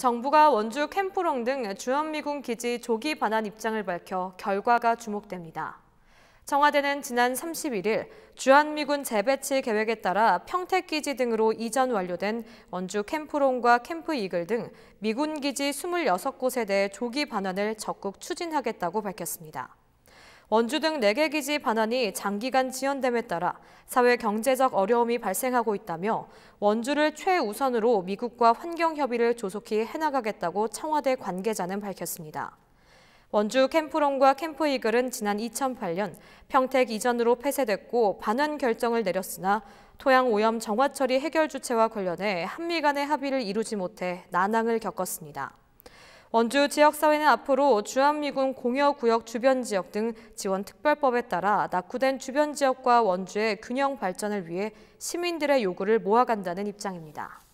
정부가 원주 캠프롱 등 주한미군 기지 조기 반환 입장을 밝혀 결과가 주목됩니다. 청와대는 지난 31일 주한미군 재배치 계획에 따라 평택기지 등으로 이전 완료된 원주 캠프롱과 캠프 이글 등 미군 기지 26곳에 대해 조기 반환을 적극 추진하겠다고 밝혔습니다. 원주 등 4개 기지 반환이 장기간 지연됨에 따라 사회 경제적 어려움이 발생하고 있다며 원주를 최우선으로 미국과 환경 협의를 조속히 해나가겠다고 청와대 관계자는 밝혔습니다. 원주 캠프론과 캠프이글은 지난 2008년 평택 이전으로 폐쇄됐고 반환 결정을 내렸으나 토양 오염 정화 처리 해결 주체와 관련해 한미 간의 합의를 이루지 못해 난항을 겪었습니다. 원주 지역사회는 앞으로 주한미군 공여구역 주변 지역 등 지원특별법에 따라 낙후된 주변 지역과 원주의 균형 발전을 위해 시민들의 요구를 모아간다는 입장입니다.